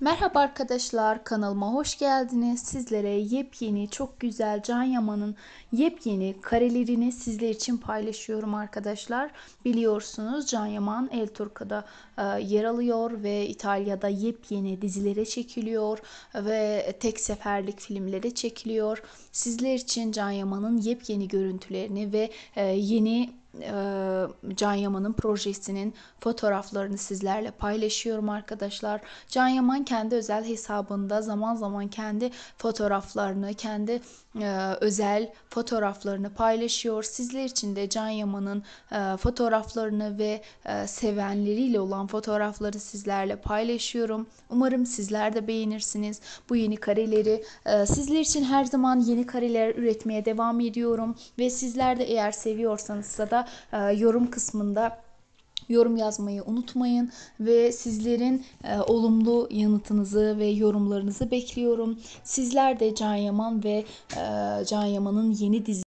Merhaba arkadaşlar kanalıma hoş geldiniz. Sizlere yepyeni çok güzel Can Yaman'ın yepyeni karelerini sizler için paylaşıyorum arkadaşlar. Biliyorsunuz Can Yaman El Turka'da e, yer alıyor ve İtalya'da yepyeni dizilere çekiliyor ve tek seferlik filmlere çekiliyor. Sizler için Can Yaman'ın yepyeni görüntülerini ve e, yeni Can Yaman'ın projesinin fotoğraflarını sizlerle paylaşıyorum arkadaşlar. Can Yaman kendi özel hesabında zaman zaman kendi fotoğraflarını, kendi özel fotoğraflarını paylaşıyor. Sizler için de Can Yaman'ın fotoğraflarını ve sevenleriyle olan fotoğrafları sizlerle paylaşıyorum. Umarım sizler de beğenirsiniz bu yeni kareleri. Sizler için her zaman yeni kareler üretmeye devam ediyorum ve sizler de eğer seviyorsanız da da e, yorum kısmında yorum yazmayı unutmayın ve sizlerin e, olumlu yanıtınızı ve yorumlarınızı bekliyorum. Sizler de Can Yaman ve e, Can Yaman'ın yeni dizi